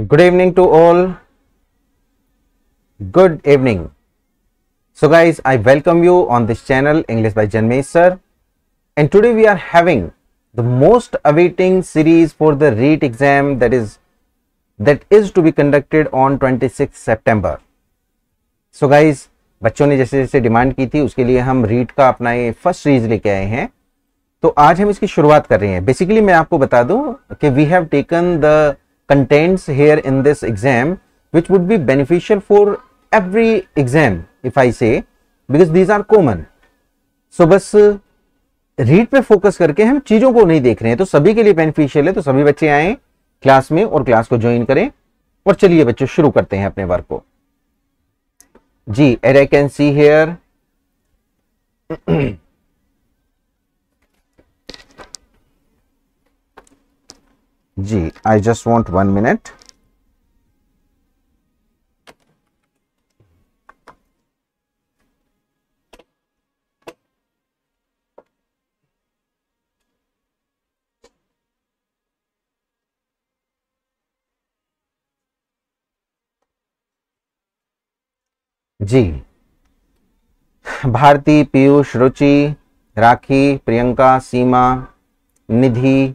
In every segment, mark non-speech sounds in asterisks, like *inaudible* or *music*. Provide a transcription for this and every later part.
Good evening to all good evening so guys I welcome you on this channel English by Janmesh sir and today we are having the most awaiting series for the REET exam that is that is to be conducted on twenty six September so guys बच्चों ने जैसे जैसे demand की थी उसके लिए हम रीट का अपना फर्स्ट सीरीज लेके आए हैं तो आज हम इसकी शुरुआत कर रहे हैं बेसिकली मैं आपको बता दूं कि we have taken the contents here in this exam which would be beneficial for every exam if I say because these are common. So bas read पे फोकस करके हम चीजों को नहीं देख रहे हैं तो सभी के लिए बेनिफिशियल है तो सभी बच्चे आए क्लास में और क्लास को ज्वाइन करें और चलिए बच्चों शुरू करते हैं अपने वर्क को जी uh I can see here जी I just want one minute जी भारती पीयूष रुचि राखी प्रियंका सीमा निधि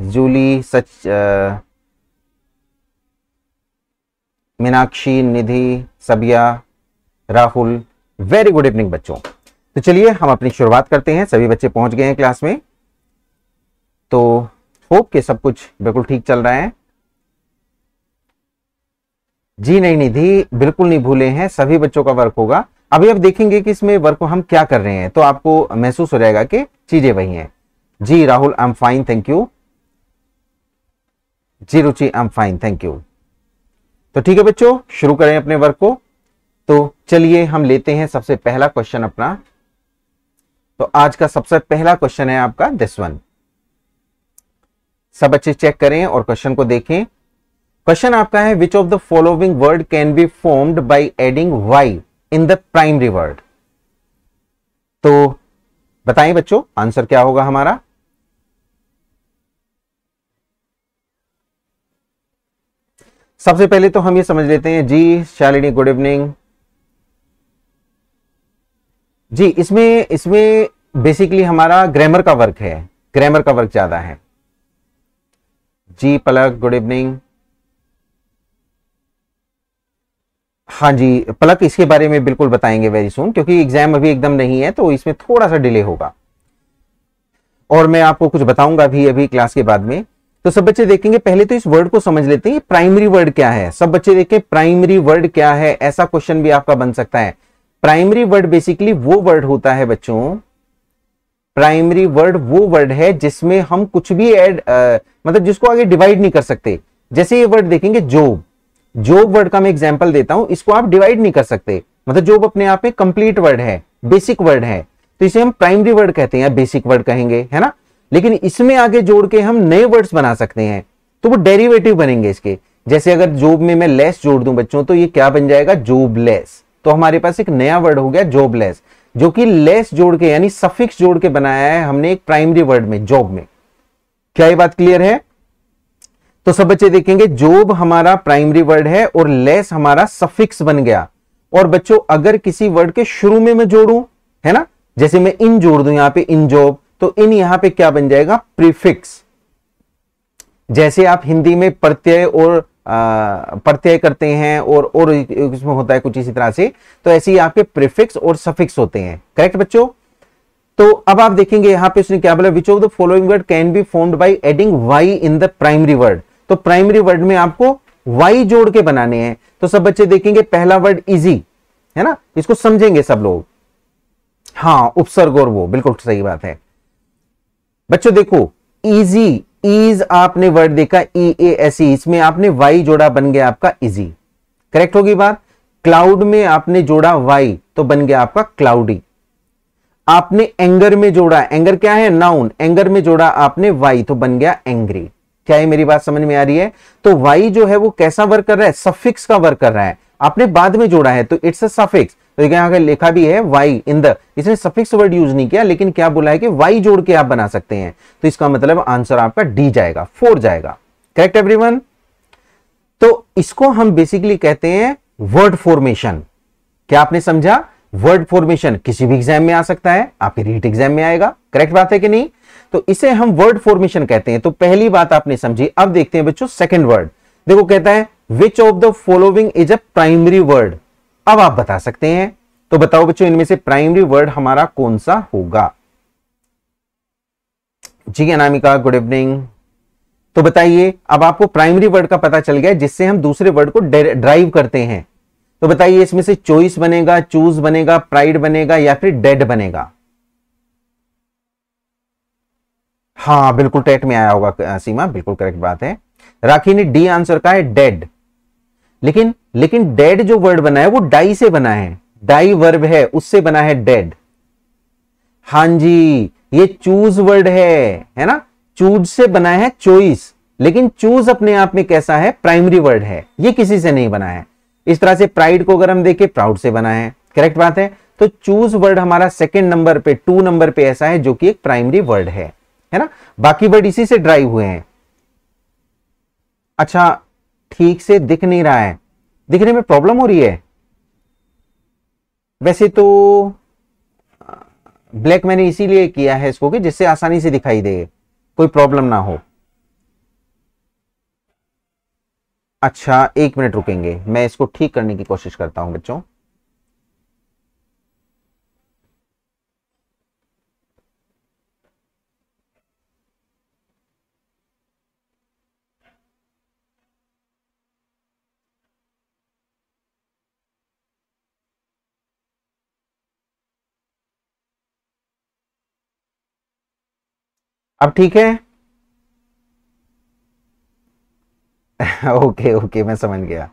जूली सच Meenakshi Nidhi Sabiya Rahul very good evening बच्चों तो चलिए हम अपनी शुरुआत करते हैं सभी बच्चे पहुंच गए हैं क्लास में तो होप के सब कुछ बिल्कुल ठीक चल रहा है जी नहीं निधि बिल्कुल नहीं भूले हैं सभी बच्चों का वर्क होगा अभी आप देखेंगे कि इसमें वर्क को हम क्या कर रहे हैं तो आपको महसूस हो जाएगा कि चीजें वही हैं जी Rahul I am fine thank you जी Ruchi I am fine thank you तो ठीक है बच्चों शुरू करें अपने वर्क को तो चलिए हम लेते हैं सबसे पहला क्वेश्चन अपना तो आज का सबसे पहला क्वेश्चन है आपका दिस वन सब बच्चे चेक करें और क्वेश्चन को देखें क्वेश्चन आपका है which of the following word can be formed by adding Y in the primary word तो बताएं बच्चों आंसर क्या होगा हमारा सबसे पहले तो हम ये समझ लेते हैं जी शालिनी गुड इवनिंग जी इसमें इसमें बेसिकली हमारा ग्रामर का वर्क है ग्रामर का वर्क ज्यादा है जी पलक गुड इवनिंग हाँ जी पलक इसके बारे में बिल्कुल बताएंगे वेरी सुन क्योंकि एग्जाम अभी एकदम नहीं है तो इसमें थोड़ा सा डिले होगा और मैं आपको कुछ बताऊंगा भी अभी क्लास के बाद में तो सब बच्चे देखेंगे पहले तो इस वर्ड को समझ लेते हैं प्राइमरी वर्ड क्या है सब बच्चे देखें प्राइमरी वर्ड क्या है ऐसा क्वेश्चन भी आपका बन सकता है प्राइमरी वर्ड बेसिकली वो वर्ड होता है बच्चों प्राइमरी वर्ड वो वर्ड है जिसमें हम कुछ भी एड मतलब जिसको आगे डिवाइड नहीं कर सकते जैसे ये वर्ड देखेंगे जॉब जॉब वर्ड का मैं एग्जाम्पल देता हूं इसको आप डिवाइड नहीं कर सकते मतलब जोब अपने आप में कंप्लीट वर्ड है बेसिक वर्ड है तो इसे हम प्राइमरी वर्ड कहते हैं या बेसिक वर्ड कहेंगे है ना लेकिन इसमें आगे जोड़ के हम नए वर्ड्स बना सकते हैं तो वो डेरिवेटिव बनेंगे इसके जैसे अगर जॉब में मैं लेस जोड़ दूं बच्चों तो ये क्या बन जाएगा जॉब लेस तो हमारे पास एक नया वर्ड हो गया जॉब लेस जो कि लेस जोड़ के यानी सफिक्स जोड़ के बनाया है हमने एक प्राइमरी वर्ड में जॉब में क्या ये बात क्लियर है तो सब बच्चे देखेंगे जॉब हमारा प्राइमरी वर्ड है और लेस हमारा सफिक्स बन गया और बच्चों अगर किसी वर्ड के शुरू में मैं जोड़ू है ना जैसे मैं इन जोड़ दू यहां पर इन जॉब तो इन यहां पे क्या बन जाएगा प्रीफिक्स जैसे आप हिंदी में प्रत्यय और प्रत्यय करते हैं और और उसमें होता है कुछ इसी तरह से तो ऐसे ही आपके प्रीफिक्स और सफिक्स होते हैं करेक्ट बच्चों तो अब आप देखेंगे यहां पे उसने क्या बोला which of the following word can be formed by adding Y in the primary word तो प्राइमरी वर्ड में आपको वाई जोड़ के बनाने हैं तो सब बच्चे देखेंगे पहला वर्ड इजी है ना इसको समझेंगे सब लोग हाँ उपसर्ग और वो बिल्कुल सही बात है बच्चों देखो इजी इज आपने वर्ड देखा ई ए एस ई इसमें आपने वाई जोड़ा बन गया आपका इजी करेक्ट होगी बात क्लाउड में आपने जोड़ा वाई तो बन गया आपका क्लाउडी आपने एंगर में जोड़ा एंगर क्या है नाउन एंगर में जोड़ा आपने वाई तो बन गया एंग्री क्या ये मेरी बात समझ में आ रही है तो वाई जो है वो कैसा वर्क कर रहा है सफिक्स का वर्क कर रहा है आपने बाद में जोड़ा है तो इट्स अ सफिक्स तो यहाँ का लिखा भी है वाई इन द इसने सफिक्स वर्ड यूज नहीं किया लेकिन क्या बोला है कि वाई जोड़ के आप बना सकते हैं तो इसका मतलब आंसर आपका डी जाएगा फोर जाएगा करेक्ट एवरीवन तो इसको हम बेसिकली कहते हैं वर्ड फॉर्मेशन क्या आपने समझा वर्ड फॉर्मेशन किसी भी एग्जाम में आ सकता है आपके रीट एग्जाम में आएगा करेक्ट बात है कि नहीं तो इसे हम वर्ड फॉर्मेशन कहते हैं तो पहली बात आपने समझी अब देखते हैं बच्चों सेकंड वर्ड देखो कहता है which of the following is a primary word अब आप बता सकते हैं तो बताओ बच्चों इनमें से प्राइमरी वर्ड हमारा कौन सा होगा जी अनामिका गुड इवनिंग तो बताइए अब आपको प्राइमरी वर्ड का पता चल गया जिससे हम दूसरे वर्ड को ड्राइव करते हैं तो बताइए इसमें से चॉइस बनेगा चूज बनेगा प्राइड बनेगा या फिर डेड बनेगा हाँ बिल्कुल टेट में आया होगा सीमा बिल्कुल करेक्ट बात है राखी ने डी आंसर कहा है डेड लेकिन लेकिन डेड जो वर्ड बना है वो डाई से बना है डाई वर्ब है उससे बना है डेड हां जी ये चूज वर्ड है है ना चूज से बना है चोइस लेकिन चूज अपने आप में कैसा है प्राइमरी वर्ड है ये किसी से नहीं बना है इस तरह से प्राइड को अगर हम देखें प्राउड से बना है करेक्ट बात है तो चूज वर्ड हमारा सेकेंड नंबर पे टू नंबर पे ऐसा है जो कि एक प्राइमरी वर्ड है है ना बाकी वर्ड इसी से ड्राइव हुए हैं अच्छा ठीक से दिख नहीं रहा है दिखने में प्रॉब्लम हो रही है वैसे तो ब्लैक मैंने इसीलिए किया है इसको कि जिससे आसानी से दिखाई दे कोई प्रॉब्लम ना हो अच्छा एक मिनट रुकेंगे मैं इसको ठीक करने की कोशिश करता हूं बच्चों अब ठीक है ओके *laughs* ओके मैं समझ गया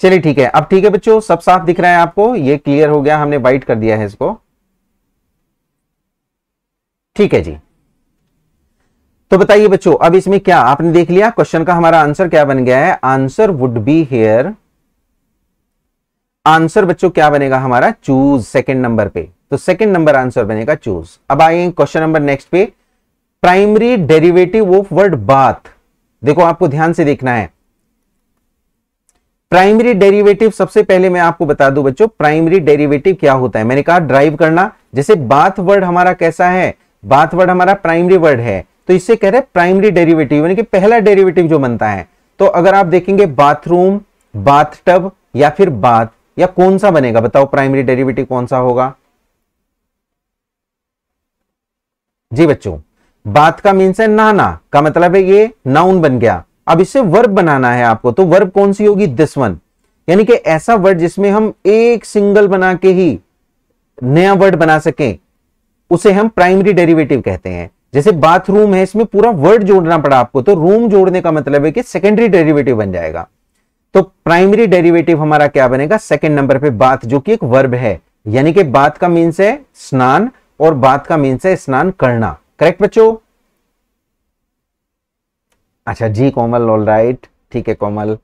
चलिए ठीक है अब ठीक है बच्चों सब साफ दिख रहा है आपको ये क्लियर हो गया हमने वाइट कर दिया है इसको ठीक है जी तो बताइए बच्चों अब इसमें क्या आपने देख लिया क्वेश्चन का हमारा आंसर क्या बन गया है answer would be here answer बच्चों क्या बनेगा हमारा चूज सेकंड नंबर पे तो सेकंड नंबर आंसर बनेगा चूज अब आएंगे क्वेश्चन नंबर नेक्स्ट पे primary derivative of word bath देखो आपको ध्यान से देखना है प्राइमरी डेरिवेटिव सबसे पहले मैं आपको बता दूं बच्चों प्राइमरी डेरिवेटिव क्या होता है मैंने कहा ड्राइव करना जैसे बाथ वर्ड हमारा कैसा है बाथ वर्ड हमारा प्राइमरी वर्ड है तो इससे कह रहे हैं प्राइमरी डेरिवेटिव यानी कि पहला डेरिवेटिव जो बनता है तो अगर आप देखेंगे बाथरूम बाथटब या फिर बाथ या कौन सा बनेगा बताओ प्राइमरी डेरिवेटिव कौन सा होगा जी बच्चों बात का मीन्स है नाना का मतलब है ये नाउन बन गया अब इससे वर्ब बनाना है आपको तो वर्ब कौन सी होगी दिस वन यानी कि ऐसा वर्ड जिसमें हम एक सिंगल बना के ही नया वर्ड बना सके उसे हम प्राइमरी डेरिवेटिव कहते हैं जैसे बाथरूम है इसमें पूरा वर्ड जोड़ना पड़ा आपको तो रूम जोड़ने का मतलब है कि सेकेंडरी डेरिवेटिव बन जाएगा तो प्राइमरी डेरिवेटिव हमारा क्या बनेगा सेकेंड नंबर पे बात जो कि एक वर्ब है यानी कि बात का मीन्स है स्नान और बात का मीन्स है स्नान करना करेक्ट बच्चों अच्छा जी कोमल ऑल राइट ठीक है कोमल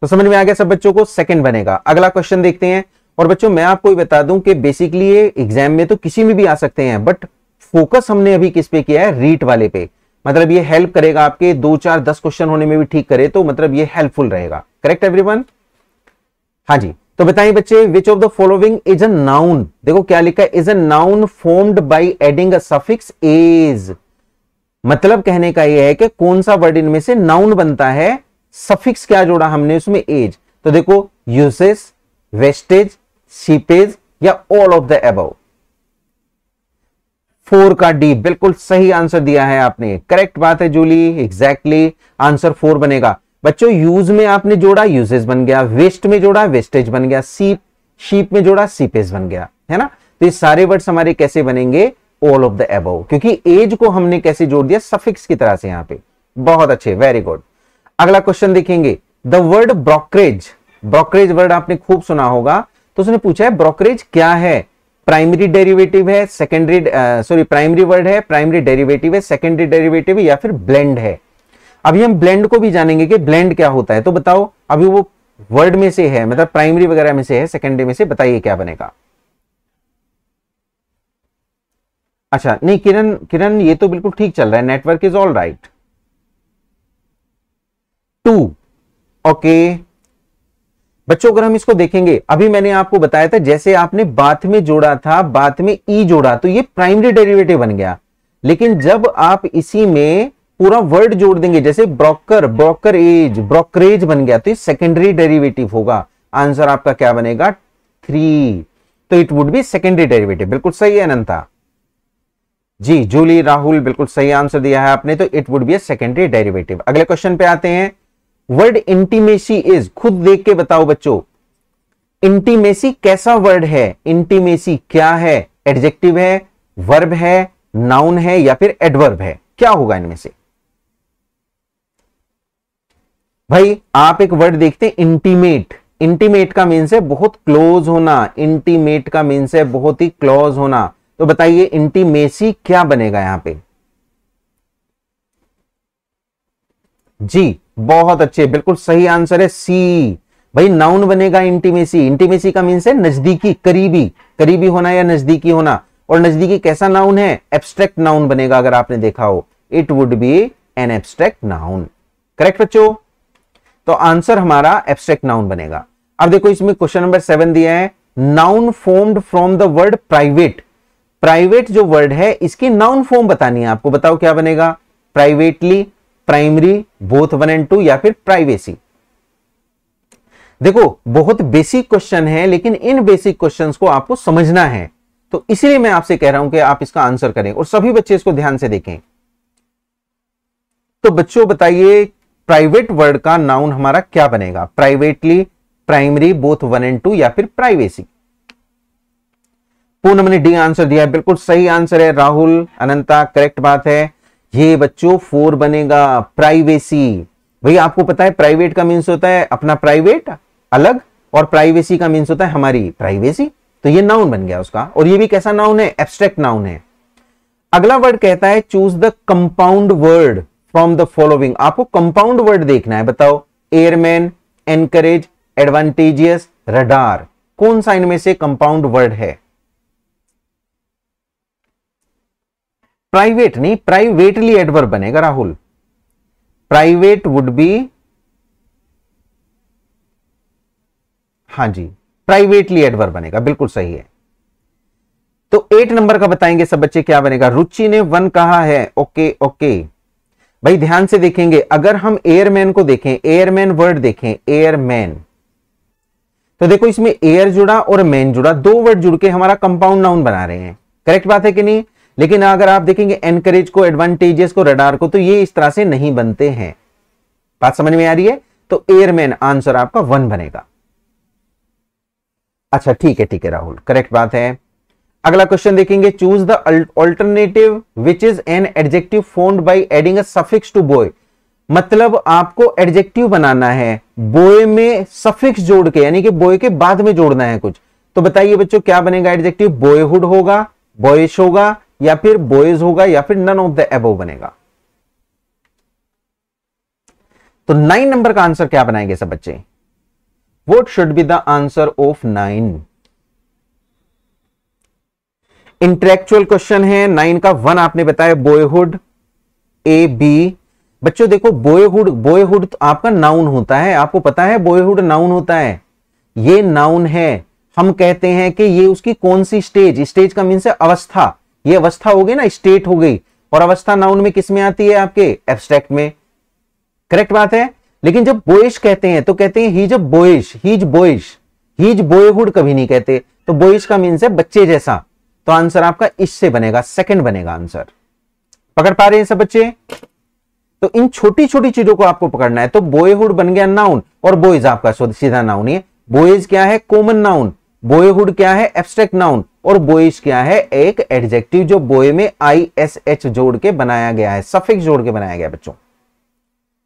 तो समझ में आ गया सब बच्चों को सेकंड बनेगा अगला क्वेश्चन देखते हैं और बच्चों मैं आपको बता दूं कि बेसिकली ये एग्जाम में तो किसी में भी आ सकते हैं बट फोकस हमने अभी किस पे किया है रीट वाले पे मतलब ये हेल्प करेगा आपके दो चार दस क्वेश्चन होने में भी ठीक करे तो मतलब ये हेल्पफुल रहेगा करेक्ट एवरीवन हाँ जी तो बताइए बच्चे which of the following is a noun देखो क्या लिखा है is a noun formed by adding a suffix age मतलब कहने का यह है कि कौन सा वर्ड इनमें से नाउन बनता है सफिक्स क्या जोड़ा हमने उसमें एज तो देखो यूसेस वेस्टेज सीपेज या all of the above का डी बिल्कुल सही आंसर दिया है आपने करेक्ट बात है जूली एग्जैक्टली आंसर फोर बनेगा बच्चों यूज में आपने जोड़ा यूजेज बन गया वेस्ट में जोड़ा वेस्टेज बन गया सीप शीप में जोड़ा सीपेज बन गया है ना तो ये सारे वर्ड्स हमारे कैसे बनेंगे ऑल ऑफ द एबव क्योंकि एज को हमने कैसे जोड़ दिया सफिक्स की तरह से यहां पे बहुत अच्छे वेरी गुड अगला क्वेश्चन देखेंगे the word brokerage brokerage word आपने खूब सुना होगा तो उसने पूछा है ब्रोकरेज क्या है प्राइमरी डेरिवेटिव है सेकेंडरी सॉरी प्राइमरी वर्ड है प्राइमरी डेरिवेटिव है सेकेंडरी डेरिवेटिव या फिर ब्लेंड है अभी हम ब्लेंड को भी जानेंगे कि ब्लेंड क्या होता है तो बताओ अभी वो वर्ड में से है मतलब प्राइमरी वगैरह में से है सेकेंडरी में से बताइए क्या बनेगा अच्छा नहीं किरण किरण ये तो बिल्कुल ठीक चल रहा है network is all right too okay बच्चों अगर हम इसको देखेंगे अभी मैंने आपको बताया था जैसे आपने बात में जोड़ा था बात में ई e जोड़ा तो ये प्राइमरी डेरिवेटिव बन गया लेकिन जब आप इसी में पूरा वर्ड जोड़ देंगे जैसे ब्रोकर ब्रोकर एज ब्रोकरेज बन गया तो सेकेंडरी डेरिवेटिव होगा आंसर आपका क्या बनेगा थ्री तो it would be secondary derivative बिल्कुल सही है अनंता जी जूली राहुल बिल्कुल सही आंसर दिया है आपने तो it would be a secondary derivative अगले क्वेश्चन पे आते हैं वर्ड इंटीमेसी इज खुद देख के बताओ बच्चों इंटीमेसी कैसा वर्ड है इंटीमेसी क्या है एडजेक्टिव है वर्ब है नाउन है या फिर एडवर्ब है क्या होगा इनमें से भाई आप एक वर्ड देखते हैं इंटीमेट इंटीमेट का मीन्स है बहुत क्लोज होना इंटीमेट का मीन्स है बहुत ही क्लोज होना तो बताइए इंटीमेसी क्या बनेगा यहां पे जी बहुत अच्छे बिल्कुल सही आंसर है सी भाई नाउन बनेगा इंटीमेसी इंटीमेसी का मीन्स है नजदीकी करीबी करीबी होना या नजदीकी होना और नजदीकी कैसा नाउन है एब्स्ट्रैक्ट नाउन बनेगा अगर आपने देखा हो it would be an abstract noun correct बच्चों तो आंसर हमारा एब्स्ट्रैक्ट नाउन बनेगा अब देखो इसमें क्वेश्चन नंबर सेवन दिया है noun formed from the word private private जो वर्ड है इसकी नाउन फॉर्म बतानी है आपको बताओ क्या बनेगा privately primary both one and two या फिर प्राइवेसी देखो बहुत बेसिक क्वेश्चन है लेकिन इन बेसिक क्वेश्चंस को आपको समझना है तो इसलिए मैं आपसे कह रहा हूं कि आप इसका आंसर करें और सभी बच्चे इसको ध्यान से देखें तो बच्चों बताइए प्राइवेट वर्ड का नाउन हमारा क्या बनेगा privately primary both one and two या फिर प्राइवेसी पूनम ने डी आंसर दिया बिल्कुल सही आंसर है राहुल अनंता करेक्ट बात है ये बच्चों फोर बनेगा प्राइवेसी भैया आपको पता है प्राइवेट का मीन्स होता है अपना प्राइवेट अलग और प्राइवेसी का मीन्स होता है हमारी प्राइवेसी तो ये नाउन बन गया उसका और ये भी कैसा नाउन है एब्स्ट्रैक्ट नाउन है अगला वर्ड कहता है choose the compound word from the following आपको कंपाउंड वर्ड देखना है बताओ एयरमैन एनकरेज एडवांटेजियस रडार कौन सा इनमें से कंपाउंड वर्ड है प्राइवेट नहीं प्राइवेटली एडवर्ब बनेगा राहुल प्राइवेट वुड बी हाँ जी प्राइवेटली एडवर्ब बनेगा बिल्कुल सही है तो एट नंबर का बताएंगे सब बच्चे क्या बनेगा रुचि ने वन कहा है ओके ओके भाई ध्यान से देखेंगे अगर हम एयरमैन को देखें एयरमैन वर्ड देखें एयरमैन तो देखो इसमें एयर जुड़ा और मैन जुड़ा दो वर्ड जुड़ के हमारा कंपाउंड नाउन बना रहे हैं करेक्ट बात है कि नहीं लेकिन अगर आप देखेंगे एनकरेज को एडवांटेजेस को रडार को तो ये इस तरह से नहीं बनते हैं बात समझ में आ रही है तो एयरमैन आंसर आपका वन बनेगा अच्छा ठीक है ठीक है राहुल करेक्ट बात है अगला क्वेश्चन देखेंगे choose the alternative which is an adjective formed by adding suffix to boy मतलब आपको एडजेक्टिव बनाना है बोय में सफिक्स जोड़ के यानी कि बोय के बाद में जोड़ना है कुछ तो बताइए बच्चों क्या बनेगा एडजेक्टिव बॉयहुड होगा बॉयश होगा या फिर बॉयज होगा या फिर नन ऑफ द एबो बनेगा तो नाइन नंबर का आंसर क्या बनाएंगे सब बच्चे what should be the answer of nine intellectual question है नाइन का वन आपने बताया बॉयहुड ए बी बच्चों देखो बॉयहुड बॉयहुड तो आपका नाउन होता है आपको पता है बॉयहुड नाउन होता है ये नाउन है हम कहते हैं कि ये उसकी कौन सी स्टेज स्टेज का मीन्स अवस्था ये अवस्था हो गई ना स्टेट हो गई और अवस्था नाउन में किस में आती है आपके एब्स्ट्रैक्ट में करेक्ट बात है लेकिन जब बोइश कहते हैं तो कहते हैं his boyish his boyish his boyhood कभी नहीं कहते तो बोइश का मीन्स है बच्चे जैसा तो आंसर आपका इससे बनेगा सेकंड बनेगा आंसर पकड़ पा रहे हैं सब बच्चे तो इन छोटी छोटी चीजों को आपको पकड़ना है तो बॉयहुड बन गया नाउन और बॉयज आपका सीधा नाउन ये बॉयज क्या है कॉमन नाउन बॉयहुड क्या है एब्स्ट्रैक्ट नाउन और बॉयज क्या है एक एडजेक्टिव जो बॉय में आई एस एच जोड़ के बनाया गया है सफिक्स जोड़ के बनाया गया बच्चों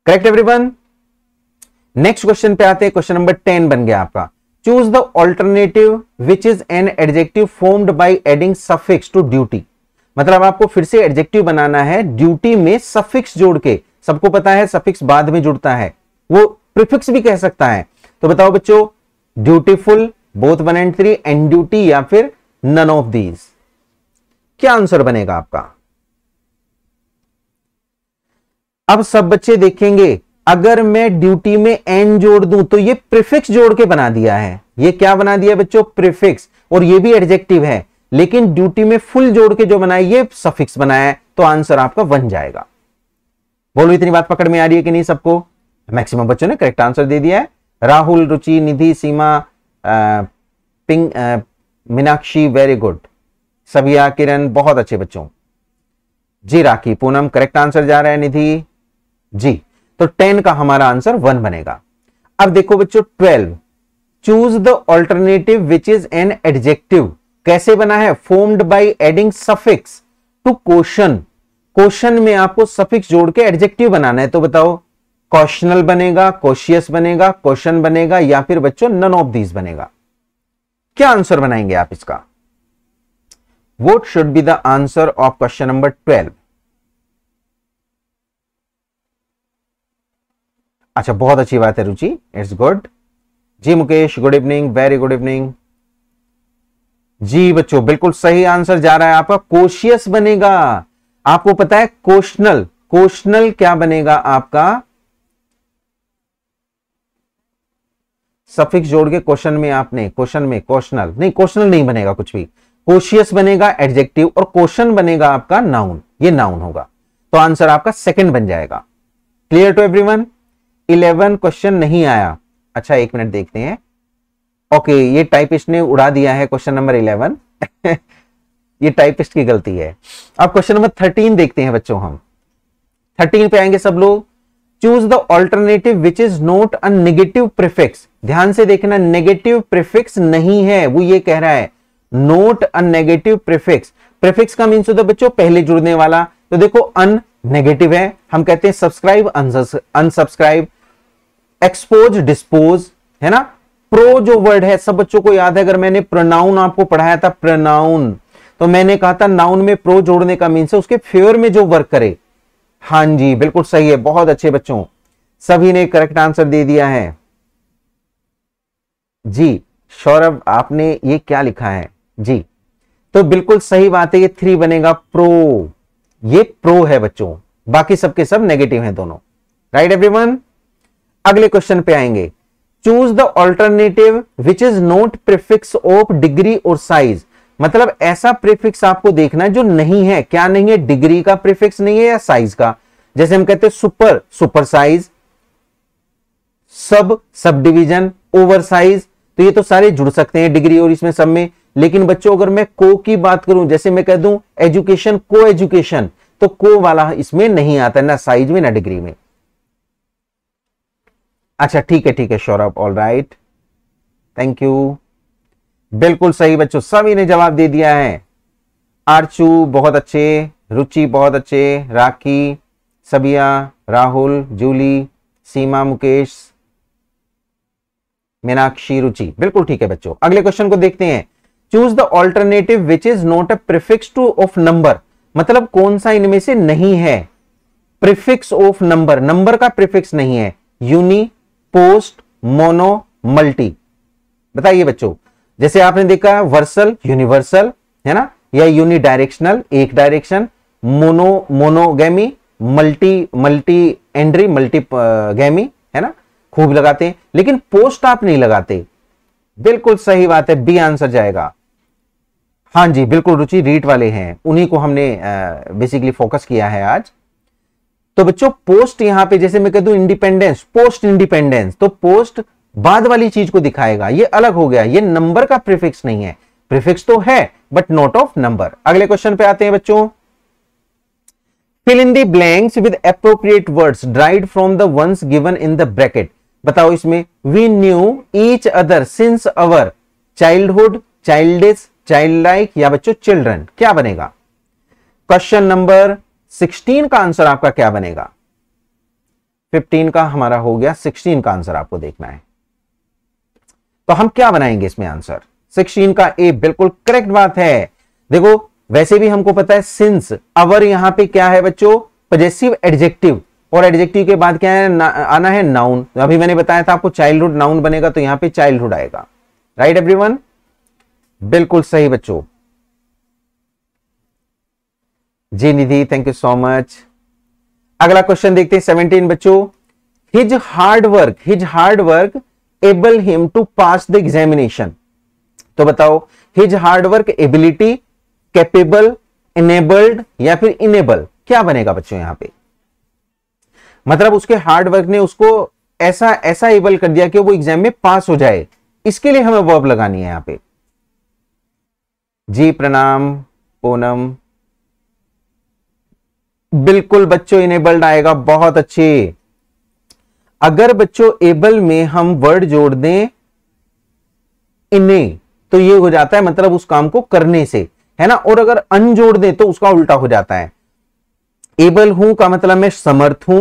करेक्ट एवरीवन नेक्स्ट क्वेश्चन पे आते हैं क्वेश्चन नंबर टेन बन गया आपका choose the alternative which is an adjective formed by adding suffix to duty मतलब आपको फिर से एडजेक्टिव बनाना है ड्यूटी में सफिक्स जोड़ के सबको पता है सफिक्स बाद में जुड़ता है वो प्रिफिक्स भी कह सकता है तो बताओ बच्चों dutiful both one and three and duty या फिर नन ऑफ दीज क्या आंसर बनेगा आपका अब सब बच्चे देखेंगे अगर मैं ड्यूटी में एन जोड़ दूं तो ये प्रिफिक्स जोड़ के बना दिया है ये क्या बना दिया बच्चों प्रिफिक्स और ये भी एडजेक्टिव है लेकिन ड्यूटी में फुल जोड़ के जो बनाया ये सफिक्स बनाया है तो आंसर आपका बन जाएगा बोलो इतनी बात पकड़ में आ रही है कि नहीं सबको मैक्सिमम बच्चों ने करेक्ट आंसर दे दिया है राहुल रुचि निधि सीमा पिंग मीनाक्षी वेरी गुड सबिया किरण बहुत अच्छे बच्चों जी राखी पूनम करेक्ट आंसर जा रहा है निधि जी तो टेन का हमारा आंसर वन बनेगा अब देखो बच्चों twelve choose the alternative which is an adjective कैसे बना है formed by adding suffix to question question में आपको सफिक्स जोड़ के एडजेक्टिव बनाना है तो बताओ क्वेश्चनल बनेगा क्वेश्चियस बनेगा क्वेश्चन बनेगा या फिर बच्चों नन ऑफ दीज बनेगा क्या आंसर बनाएंगे आप इसका what should be the answer of question number twelve अच्छा बहुत अच्छी बात है रुचि इट्स गुड जी Mukesh good evening very good evening जी बच्चों बिल्कुल सही आंसर जा रहा है आपका कोशियस बनेगा आपको पता है कोशनल कोशनल क्या बनेगा आपका सफिक्स जोड़ के क्वेश्चन में आपने क्वेश्चन में क्वेश्चनल नहीं क्वेश्चनल नहीं बनेगा कुछ भी कोशियस बनेगा एडजेक्टिव और क्वेश्चन बनेगा आपका नाउन ये नाउन होगा तो आंसर आपका सेकंड बन जाएगा clear to everyone eleven question नहीं आया अच्छा एक मिनट देखते हैं ओके ये टाइपिस्ट ने उड़ा दिया है क्वेश्चन नंबर इलेवन *laughs* ये टाइपिस्ट की गलती है अब क्वेश्चन नंबर थर्टीन देखते हैं बच्चों हम थर्टीन पे आएंगे सब लोग choose the alternative which is not a negative prefix ध्यान से देखना नेगेटिव प्रिफिक्स नहीं है वो ये कह रहा है not a negative prefix prefix का मीन्स होता है बच्चों पहले जुड़ने वाला तो देखो अन नेगेटिव है हम कहते हैं सब्सक्राइब अनसब्सक्राइब एक्सपोज डिस्पोज है ना प्रो जो वर्ड है सब बच्चों को याद है अगर मैंने प्रोनाउन आपको पढ़ाया था प्रोनाउन तो मैंने कहा था नाउन में प्रो जोड़ने का मीन है उसके फेवर में जो वर्क करे हां जी बिल्कुल सही है बहुत अच्छे बच्चों सभी ने करेक्ट आंसर दे दिया है जी सौरभ आपने ये क्या लिखा है जी तो बिल्कुल सही बात है ये थ्री बनेगा प्रो ये प्रो है बच्चों बाकी सबके सब नेगेटिव हैं दोनों राइट एवरीवन अगले क्वेश्चन पे आएंगे choose the alternative which is not prefix of degree और साइज मतलब ऐसा प्रिफिक्स आपको देखना है जो नहीं है क्या नहीं है डिग्री का प्रिफिक्स नहीं है या साइज का जैसे हम कहते हैं सुपर सुपर साइज सब सब डिविजन ओवर साइज तो ये तो सारे जुड़ सकते हैं डिग्री और इसमें सब में लेकिन बच्चों अगर मैं को की बात करूं जैसे मैं कह दूं एजुकेशन को एजुकेशन तो को वाला इसमें नहीं आता ना साइज में ना डिग्री में अच्छा ठीक है ठीक है Saurabh all right thank you बिल्कुल सही बच्चों सभी ने जवाब दे दिया है आरचू बहुत अच्छे रुचि बहुत अच्छे राखी सबिया राहुल जूली सीमा मुकेश मीनाक्षी रुचि बिल्कुल ठीक है बच्चों अगले क्वेश्चन को देखते हैं choose the alternative which is not a prefix to of number मतलब कौन सा इनमें से नहीं है प्रिफिक्स ऑफ नंबर नंबर का प्रिफिक्स नहीं है यूनि पोस्ट मोनो मल्टी बताइए बच्चों जैसे आपने देखा वर्सल यूनिवर्सल है ना या यूनि डायरेक्शनल एक direction mono monogamy multi multi andry multi gamy है ना खूब लगाते हैं लेकिन पोस्ट आप नहीं लगाते बिल्कुल सही बात है बी आंसर जाएगा हाँ जी बिल्कुल रुचि रीट वाले हैं उन्हीं को हमने बेसिकली फोकस किया है आज तो बच्चों पोस्ट यहां पे जैसे मैं कह दू इंडिपेंडेंस पोस्ट इंडिपेंडेंस तो पोस्ट बाद वाली चीज को दिखाएगा ये अलग हो गया ये नंबर का प्रीफिक्स नहीं है प्रीफिक्स तो है बट नॉट ऑफ नंबर अगले क्वेश्चन पे आते हैं बच्चों fill in the blanks with appropriate words derived from the ones given in the bracket बताओ इसमें we knew each other since our childhood child child like या बच्चों चिल्ड्रन क्या बनेगा क्वेश्चन नंबर 16 का आंसर आपका क्या बनेगा 15 का हमारा हो गया 16 का आंसर आपको देखना है तो हम क्या बनाएंगे इसमें आंसर 16 का ए बिल्कुल करेक्ट बात है देखो वैसे भी हमको पता है सिंस अवर यहां पे क्या है बच्चों पजेसिव एडजेक्टिव और एडजेक्टिव के बाद क्या है ना, आना है नाउन अभी मैंने बताया था आपको चाइल्डहुड नाउन बनेगा तो यहां पे चाइल्डहुड आएगा राइट एवरीवन बिल्कुल सही बच्चों जी Nidhi thank you so much अगला क्वेश्चन देखते हैं सेवनटीन बच्चों his hard work his hard work able him to pass the examination तो बताओ his hard work ability capable enabled या फिर इनेबल क्या बनेगा बच्चों यहां पे मतलब उसके हार्ड वर्क ने उसको ऐसा ऐसा एबल कर दिया कि वो एग्जाम में पास हो जाए इसके लिए हमें वर्ब लगानी है यहां पर जी प्रणाम पूनम बिल्कुल बच्चों इनेबल्ड आएगा बहुत अच्छे अगर बच्चों एबल में हम वर्ड जोड़ दें इने तो ये हो जाता है मतलब उस काम को करने से है ना और अगर अन जोड़ दें तो उसका उल्टा हो जाता है एबल हूं का मतलब मैं समर्थ हूं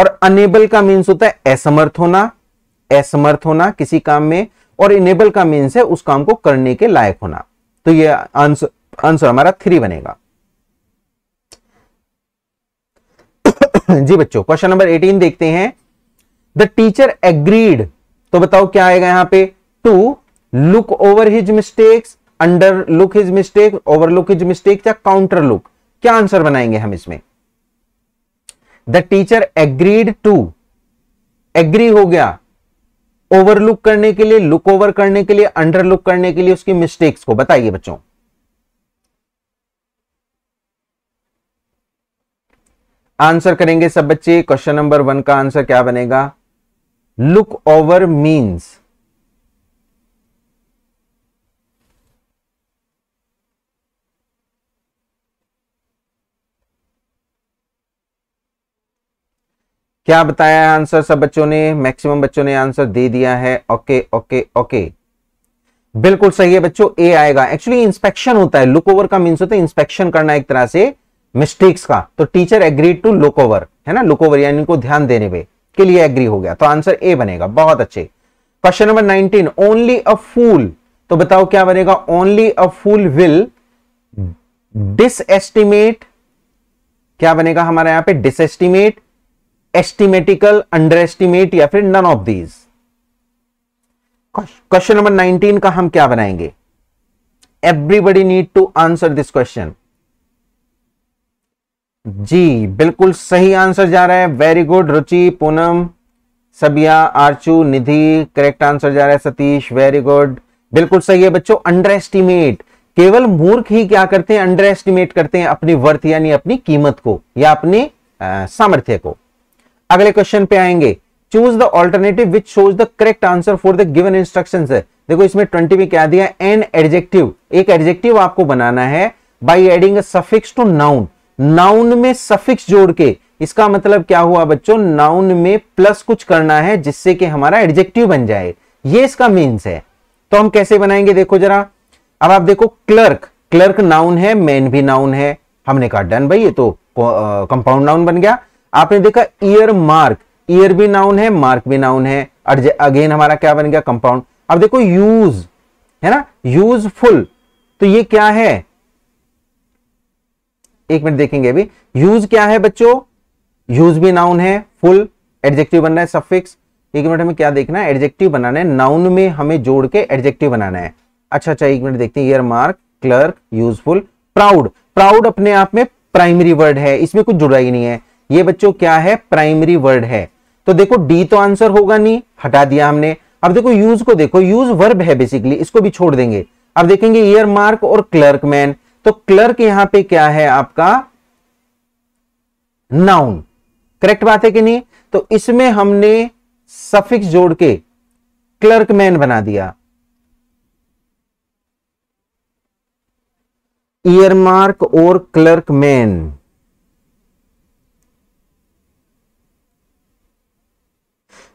और अनेबल का मीन्स होता है असमर्थ होना असमर्थ होना किसी काम में और इनेबल का मीन्स है उस काम को करने के लायक होना तो ये आंसर आंसर हमारा थ्री बनेगा जी बच्चों क्वेश्चन नंबर एटीन देखते हैं द टीचर एग्रीड तो बताओ क्या आएगा यहां पे to look over his mistakes under look his mistake over look his mistake या काउंटर लुक क्या आंसर बनाएंगे हम इसमें the teacher agreed to agree हो गया ओवरलुक करने के लिए लुक ओवर करने के लिए अंडरलुक करने के लिए उसकी मिस्टेक्स को बताइए बच्चों आंसर करेंगे सब बच्चे क्वेश्चन नंबर वन का आंसर क्या बनेगा लुक ओवर मीन्स क्या बताया है आंसर सब बच्चों ने मैक्सिमम बच्चों ने आंसर दे दिया है ओके ओके ओके बिल्कुल सही है बच्चों ए आएगा एक्चुअली इंस्पेक्शन होता है लुक ओवर का मीन्स होता है इंस्पेक्शन करना एक तरह से मिस्टेक्स का तो teacher agree to look over है ना लुक ओवर यानी इनको ध्यान देने पे के लिए एग्री हो गया तो आंसर ए बनेगा बहुत अच्छे question number 19 only a fool तो बताओ क्या बनेगा ओनली अ फूल विल डिसएस्टिमेट क्या बनेगा हमारे यहां पे डिसएस्टिमेट एस्टिमेटिकल अंडर एस्टिमेट या फिर none of these question number 19 का हम क्या बनाएंगे everybody need to answer this question जी बिल्कुल सही आंसर जा रहा है very good Ruchi Poonam Sabiya Archu Nidhi correct answer जा रहा है सतीश वेरी गुड बिल्कुल सही है बच्चों अंडर एस्टिमेट केवल मूर्ख ही क्या करते हैं अंडर एस्टिमेट करते हैं अपनी वर्थ यानी अपनी कीमत को या अपने सामर्थ्य को अगले क्वेश्चन पे आएंगे choose the alternative which shows the correct answer for the given instruction है देखो इसमें ट्वेंटी में क्या दिया एन एडजेक्टिव एक एडजेक्टिव आपको बनाना है by adding suffix to noun noun में सफिक्स जोड़ के इसका मतलब क्या हुआ बच्चों नाउन में प्लस कुछ करना है जिससे कि हमारा एडजेक्टिव बन जाए ये इसका मीन्स है तो हम कैसे बनाएंगे देखो जरा अब आप देखो क्लर्क क्लर्क नाउन है मैन भी नाउन है हमने कहा डन भाई ये तो कंपाउंड नाउन बन गया आपने देखा ईयर मार्क ईयर भी नाउन है मार्क भी नाउन है अगेन हमारा क्या बन गया कंपाउंड अब देखो यूज है ना यूजफुल तो ये क्या है एक मिनट देखेंगे अभी यूज क्या है बच्चों यूज भी नाउन है फुल एडजेक्टिव बनना है सफिक्स एक मिनट हमें क्या देखना है एडजेक्टिव बनाना है नाउन में हमें जोड़ के एडजेक्टिव बनाना है अच्छा अच्छा एक मिनट देखते हैं ear mark clerk useful proud proud अपने आप में प्राइमरी वर्ड है इसमें कुछ जुड़ा ही नहीं है ये बच्चों क्या है प्राइमरी वर्ड है तो देखो डी तो आंसर होगा नहीं हटा दिया हमने अब देखो यूज को देखो यूज वर्ब है बेसिकली इसको भी छोड़ देंगे अब देखेंगे ईयर मार्क और क्लर्कमैन तो क्लर्क यहां पे क्या है आपका नाउन करेक्ट बात है कि नहीं तो इसमें हमने सफिक्स जोड़ के क्लर्कमैन बना दिया ईयर मार्क और क्लर्कमैन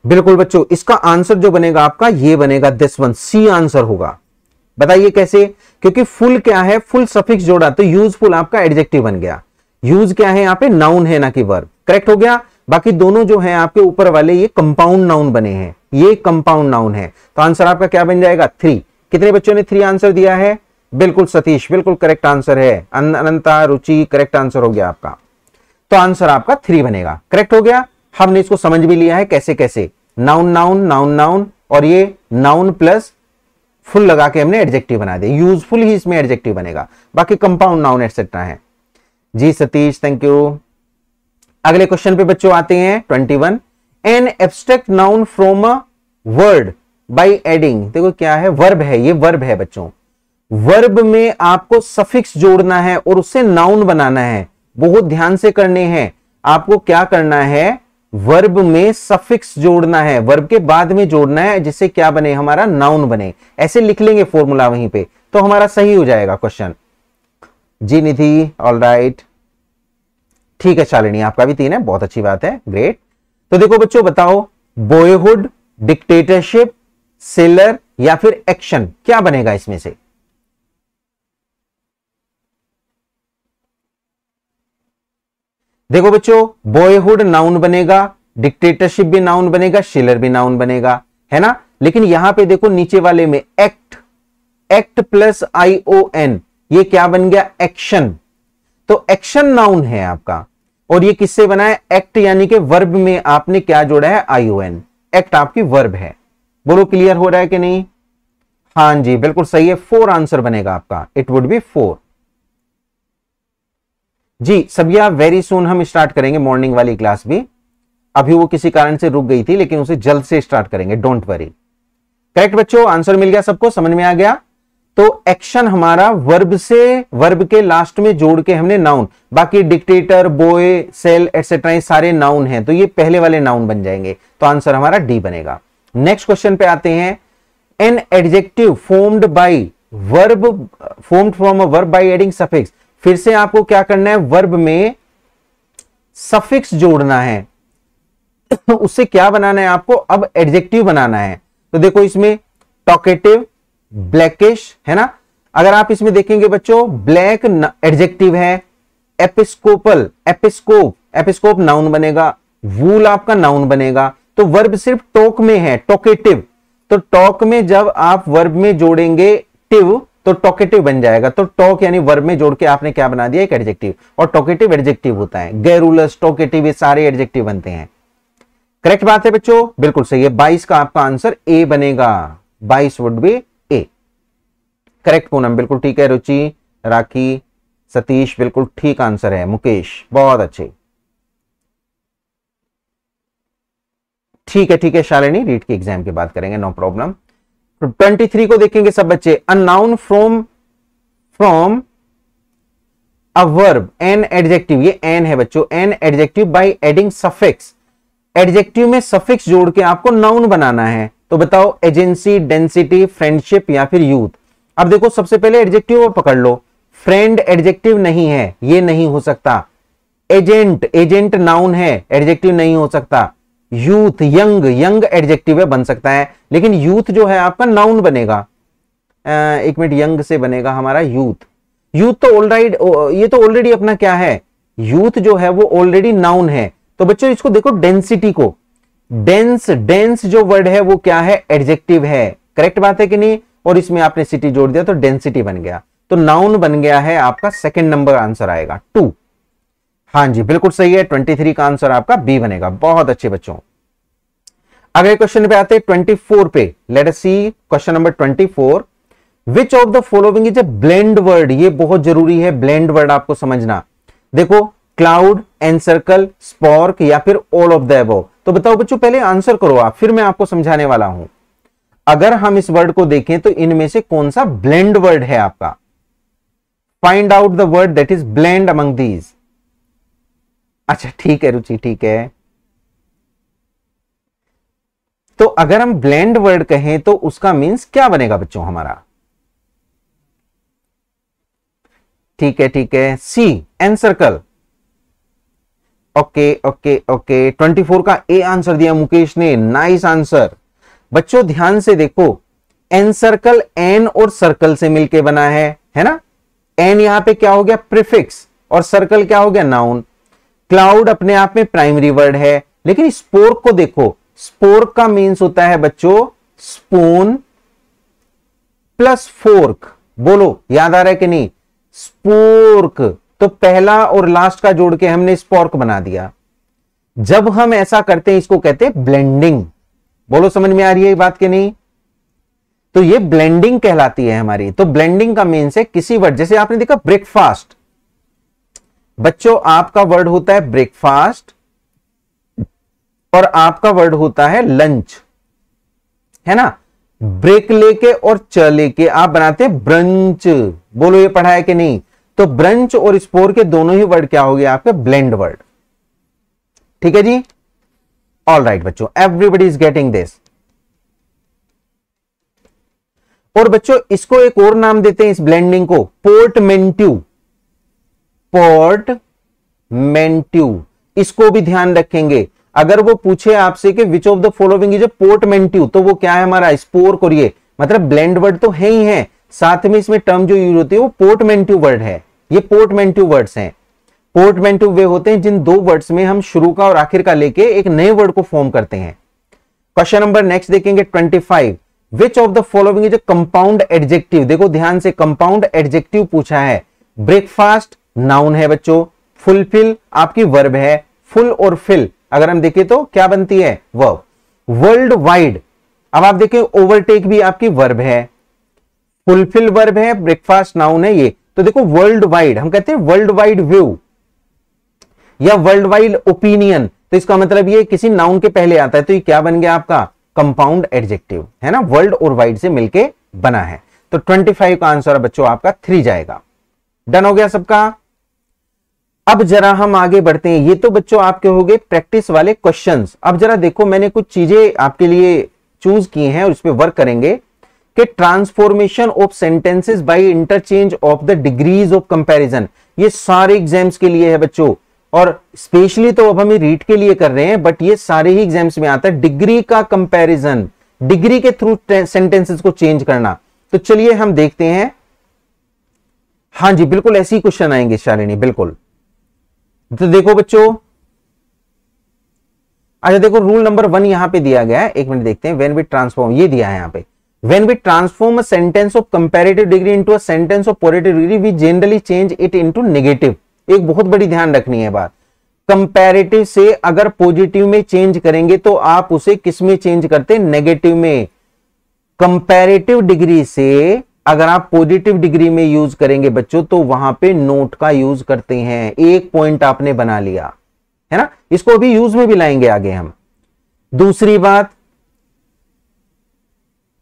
बिल्कुल बच्चों इसका आंसर जो बनेगा आपका ये बनेगा दिस वन सी आंसर होगा बताइए कैसे क्योंकि फुल क्या है फुल सफिक्स जोड़ा तो यूजफुल आपका एडजेक्टिव बन गया यूज क्या है यहां पे नाउन है ना कि वर्ब करेक्ट हो गया बाकी दोनों जो है आपके ऊपर वाले ये कंपाउंड नाउन बने हैं ये कंपाउंड नाउन है तो आंसर आपका क्या बन जाएगा थ्री कितने बच्चों ने थ्री आंसर दिया है बिल्कुल सतीश बिल्कुल करेक्ट आंसर है अनंता रुचि करेक्ट आंसर हो गया आपका तो आंसर आपका थ्री बनेगा करेक्ट हो गया हमने इसको समझ भी लिया है कैसे कैसे नाउन नाउन नाउन नाउन और ये नाउन प्लस फुल लगा के हमने एडजेक्टिव बना दिया यूजफुल ही इसमें एडजेक्टिव बनेगा बाकी कंपाउंड नाउन एटसेट्रा है जी सतीश थैंक यू अगले क्वेश्चन पे बच्चों आते हैं twenty one an abstract noun from a word by adding देखो क्या है वर्ब है ये वर्ब है बच्चों वर्ब में आपको सफिक्स जोड़ना है और उससे नाउन बनाना है बहुत ध्यान से करने हैं आपको क्या करना है वर्ब में सफिक्स जोड़ना है वर्ब के बाद में जोड़ना है जिससे क्या बने हमारा नाउन बने ऐसे लिख लेंगे फॉर्मूला वहीं पे तो हमारा सही हो जाएगा क्वेश्चन जी निधि ऑल राइट ठीक है शालिनी आपका भी तीन है बहुत अच्छी बात है ग्रेट तो देखो बच्चों बताओ बॉयहुड डिक्टेटरशिप सेलर या फिर एक्शन क्या बनेगा इसमें से देखो बच्चों बॉयहुड नाउन बनेगा डिक्टेटरशिप भी नाउन बनेगा शिलर भी नाउन बनेगा है ना लेकिन यहां पे देखो नीचे वाले में act act plus I O N ये क्या बन गया एक्शन तो एक्शन नाउन है आपका और ये किससे बना है एक्ट यानी कि वर्ब में आपने क्या जोड़ा है एन एक्ट आपकी वर्ब है बोलो क्लियर हो रहा है कि नहीं हां जी बिल्कुल सही है फोर आंसर बनेगा आपका इट वुड बी फोर जी सबिया वेरी सुन हम स्टार्ट करेंगे मॉर्निंग वाली क्लास भी अभी वो किसी कारण से रुक गई थी लेकिन उसे जल्द से स्टार्ट करेंगे डोंट वरी करेक्ट बच्चों आंसर मिल गया सबको समझ में आ गया तो एक्शन हमारा वर्ब से वर्ब के लास्ट में जोड़ के हमने नाउन बाकी डिक्टेटर बोए सेल एटसेट्रा ये सारे नाउन हैं तो ये पहले वाले नाउन बन जाएंगे तो आंसर हमारा डी बनेगा नेक्स्ट क्वेश्चन पे आते हैं an adjective formed by verb formed from a verb by adding suffix फिर से आपको क्या करना है वर्ब में सफिक्स जोड़ना है *coughs* उससे क्या बनाना है आपको अब एडजेक्टिव बनाना है तो देखो इसमें टॉकेटिव ब्लैकिश है ना अगर आप इसमें देखेंगे बच्चों ब्लैक एडजेक्टिव है एपिस्कोपल एपिस्कोप एपिस्कोप नाउन बनेगा वूल आपका नाउन बनेगा तो वर्ब सिर्फ टॉक में है टॉकेटिव तो टॉक में जब आप वर्ब में जोड़ेंगे टिव तो टॉकेटिव बन जाएगा तो टॉक यानी वर्ब में जोड़ के आपने क्या बना दिया एक एडजेक्टिव और टॉकेटिव एडजेक्टिव होता है गैरुलस टॉकेटिव ये सारे एडजेक्टिव बनते हैं करेक्ट बात है बच्चों बिल्कुल सही है बाईस का आपका आंसर ए बनेगा बाईस would be A correct Poonam बिल्कुल ठीक है रुचि राखी सतीश बिल्कुल ठीक आंसर है मुकेश बहुत अच्छे ठीक है ठीक है शालिनी रीट के एग्जाम की बात करेंगे नो प्रॉब्लम ट्वेंटी थ्री को देखेंगे सब बच्चे a noun from from from a verb an adjective ये एन है बच्चों an adjective by adding suffix adjective में सफिक्स जोड़ के आपको नाउन बनाना है तो बताओ एजेंसी डेंसिटी फ्रेंडशिप या फिर यूथ अब देखो सबसे पहले एडजेक्टिव पकड़ लो फ्रेंड एडजेक्टिव नहीं है ये नहीं हो सकता एजेंट एजेंट नाउन है एडजेक्टिव नहीं हो सकता यूथ यंग यंग एडजेक्टिव है बन सकता है लेकिन यूथ जो है आपका नाउन बनेगा एक मिनट यंग से बनेगा हमारा यूथ यूथ तो ऑलराइड ये तो ऑलरेडी अपना क्या है यूथ जो है वो ऑलरेडी नाउन है तो बच्चों इसको देखो डेंसिटी को डेंस डेंस जो वर्ड है वो क्या है एडजेक्टिव है करेक्ट बात है कि नहीं और इसमें आपने सिटी जोड़ दिया तो डेंसिटी बन गया तो नाउन बन गया है आपका सेकेंड नंबर आंसर आएगा टू हाँ जी बिल्कुल सही है ट्वेंटी थ्री का आंसर आपका बी बनेगा बहुत अच्छे बच्चों अगले क्वेश्चन पे आते ट्वेंटी फोर पे let us see question number twenty four which of the following is a blend word ये बहुत जरूरी है ब्लेंड वर्ड आपको समझना देखो क्लाउड एनसर्कल स्पॉर्क या फिर ऑल ऑफ द एबो तो बताओ बच्चों पहले आंसर करो आप फिर मैं आपको समझाने वाला हूं अगर हम इस वर्ड को देखें तो इनमें से कौन सा ब्लेंड वर्ड है आपका find out the word that is blend among these अच्छा ठीक है रुचि ठीक है तो अगर हम ब्लेंड वर्ड कहें तो उसका मीन्स क्या बनेगा बच्चों हमारा ठीक है ठीक है C N circle okay okay okay 24 का ए आंसर दिया मुकेश ने नाइस आंसर बच्चों ध्यान से देखो एन सर्कल एन और सर्कल से मिलके बना है है ना एन यहां पे क्या हो गया प्रिफिक्स और सर्कल क्या हो गया नाउन क्लाउड अपने आप में प्राइमरी वर्ड है लेकिन स्पोर्क को देखो स्पोर्क का मीन्स होता है बच्चों स्पून प्लस फोर्क बोलो याद आ रहा है कि नहीं स्पोर्क तो पहला और लास्ट का जोड़ के हमने स्पोर्क बना दिया जब हम ऐसा करते हैं इसको कहते हैं ब्लेंडिंग बोलो समझ में आ रही है बात के नहीं तो ये ब्लेंडिंग कहलाती है हमारी तो ब्लेंडिंग का मीन्स है किसी वर्ड जैसे आपने देखा ब्रेकफास्ट बच्चों आपका वर्ड होता है ब्रेकफास्ट और आपका वर्ड होता है लंच है ना ब्रेक लेके और च लेके आप बनाते हैं ब्रंच बोलो ये पढ़ा है कि नहीं तो ब्रंच और स्पोर के दोनों ही वर्ड क्या हो गया आपके ब्लेंड वर्ड ठीक है जी ऑल राइट बच्चों एवरीबडी इज गेटिंग दिस और बच्चों इसको एक और नाम देते हैं इस ब्लेंडिंग को पोर्टमेंट्यू पोर्ट मेंट्यू इसको भी ध्यान रखेंगे अगर वो पूछे आपसे कि which of the following is a portmanteau तो वो क्या है हमारा स्पोर कोरिए मतलब ब्लेंड वर्ड तो है ही है साथ में इसमें टर्म जो यूज होती है वो पोर्टमेंट्यू वर्ड है ये पोर्टमेंट्यू वर्ड्स हैं पोर्टमेंट्यू वे होते हैं जिन दो वर्ड्स में हम शुरू का और आखिर का लेके एक नए वर्ड को फॉर्म करते हैं क्वेश्चन नंबर नेक्स्ट देखेंगे 25 which of the following is a compound adjective देखो ध्यान से कंपाउंड एडजेक्टिव पूछा है ब्रेकफास्ट नाउन है बच्चों फुलफिल आपकी वर्ब है फुल और फिल अगर हम देखें तो क्या बनती है वर्ब वर्ल्ड वाइड अब आप देखें ओवरटेक भी आपकी वर्ब है फुलफिल वर्ब है ब्रेकफास्ट नाउन है ये तो देखो वर्ल्ड वाइड हम कहते हैं वर्ल्ड वाइड व्यू या वर्ल्ड वाइड ओपिनियन तो इसका मतलब ये किसी नाउन के पहले आता है तो ये क्या बन गया आपका कंपाउंड एडजेक्टिव है ना वर्ल्ड और वाइड से मिलके बना है तो 25 का आंसर बच्चों आपका थ्री जाएगा डन हो गया सबका अब जरा हम आगे बढ़ते हैं ये तो बच्चों आपके हो गए प्रैक्टिस वाले क्वेश्चंस अब जरा देखो मैंने कुछ चीजें आपके लिए चूज किए हैं और उस पर वर्क करेंगे कि transformation of sentences by interchange of the degrees of comparison ये सारे एग्जाम्स के लिए है बच्चों और स्पेशली तो अब हम रीट के लिए कर रहे हैं बट ये सारे ही एग्जाम्स में आता है डिग्री का कंपैरिजन डिग्री के थ्रू सेंटेंसेस को चेंज करना तो चलिए हम देखते हैं हाँ जी बिल्कुल ऐसे ही क्वेश्चन आएंगे शालिनी बिल्कुल तो देखो बच्चों अच्छा देखो रूल नंबर वन यहां पे दिया गया है एक मिनट देखते हैं वेन वी ट्रांसफॉर्म ये दिया है यहां पे when we transform a sentence of comparative degree into a sentence of positive degree we generally change it into एक बहुत बड़ी ध्यान रखनी है बात कंपेरेटिव से अगर पॉजिटिव में चेंज करेंगे तो आप उसे किसमें चेंज करते हैं नेगेटिव में कंपेरेटिव डिग्री से अगर आप पॉजिटिव डिग्री में यूज करेंगे बच्चों तो वहां पे नोट का यूज करते हैं एक पॉइंट आपने बना लिया है ना इसको अभी यूज में भी लाएंगे आगे हम दूसरी बात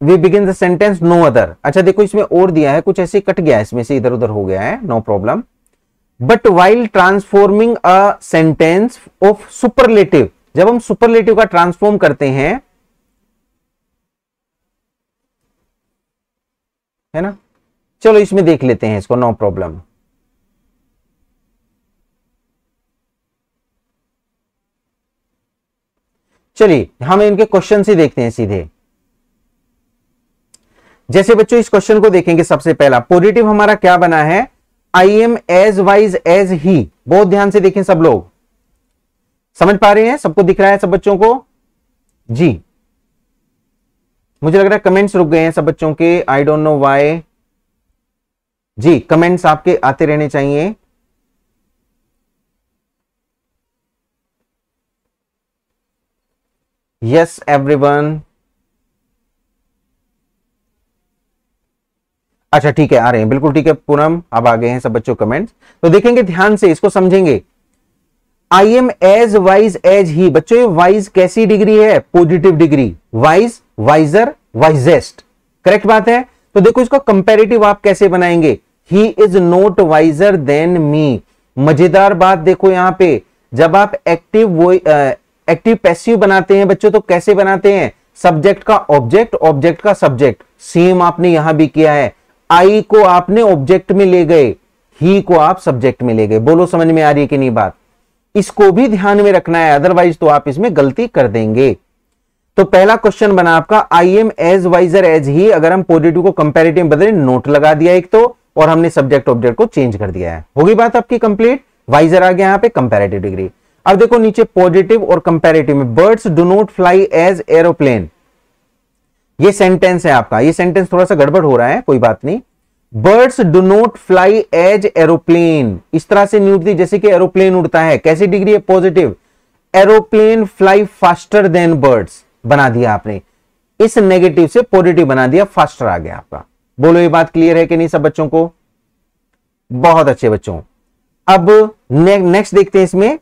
we begin the sentence no other अच्छा देखो इसमें और दिया है कुछ ऐसे कट गया है इसमें से इधर उधर हो गया है no problem but while transforming a sentence of superlative जब हम सुपरलेटिव का ट्रांसफॉर्म करते हैं है ना चलो इसमें देख लेते हैं इसको नो प्रॉब्लम चलिए हम इनके क्वेश्चन से देखते हैं सीधे जैसे बच्चों इस क्वेश्चन को देखेंगे सबसे पहला पॉजिटिव हमारा क्या बना है I am as wise as he बहुत ध्यान से देखें सब लोग समझ पा रहे हैं सबको दिख रहा है सब बच्चों को जी मुझे लग रहा है कमेंट्स रुक गए हैं सब बच्चों के आई डोंट नो वाई जी कमेंट्स आपके आते रहने चाहिए यस एवरीवन अच्छा ठीक है आ रहे हैं बिल्कुल ठीक है पूनम अब आ गए हैं सब बच्चों कमेंट्स तो देखेंगे ध्यान से इसको समझेंगे I am as wise as he बच्चों ये वाइज कैसी डिग्री है positive degree wise wiser wisest correct बात है तो देखो इसका कंपेरेटिव आप कैसे बनाएंगे he is not wiser than me मजेदार बात देखो यहां पे जब आप एक्टिव एक्टिव पैसिव बनाते हैं बच्चों तो कैसे बनाते हैं सब्जेक्ट का ऑब्जेक्ट ऑब्जेक्ट का सब्जेक्ट सेम आपने यहां भी किया है आई को आपने ऑब्जेक्ट में ले गए ही को आप सब्जेक्ट में ले गए बोलो समझ में आ रही है कि नहीं बात इसको भी ध्यान में रखना है अदरवाइज तो आप इसमें गलती कर देंगे तो पहला क्वेश्चन बना आपका I am as wiser as he अगर हम पॉजिटिव को कंपेरेटिव बदले नोट लगा दिया एक तो और हमने सब्जेक्ट ऑब्जेक्ट को चेंज कर दिया है होगी बात आपकी कंप्लीट वाइजर आ गया यहां पे कंपेरेटिव डिग्री अब देखो नीचे पॉजिटिव और कंपेरेटिव में birds do not fly as aeroplane ये सेंटेंस है आपका ये सेंटेंस थोड़ा सा गड़बड़ हो रहा है कोई बात नहीं birds do not fly as aeroplane इस तरह से नहीं उड़ती जैसे कि एरोप्लेन उड़ता है कैसी डिग्री है positive aeroplane fly faster than birds बना दिया आपने इस नेगेटिव से पॉजिटिव बना दिया फास्टर आ गया आपका बोलो ये बात क्लियर है कि नहीं सब बच्चों को बहुत अच्छे बच्चों अब ने, नेक्स्ट देखते हैं इसमें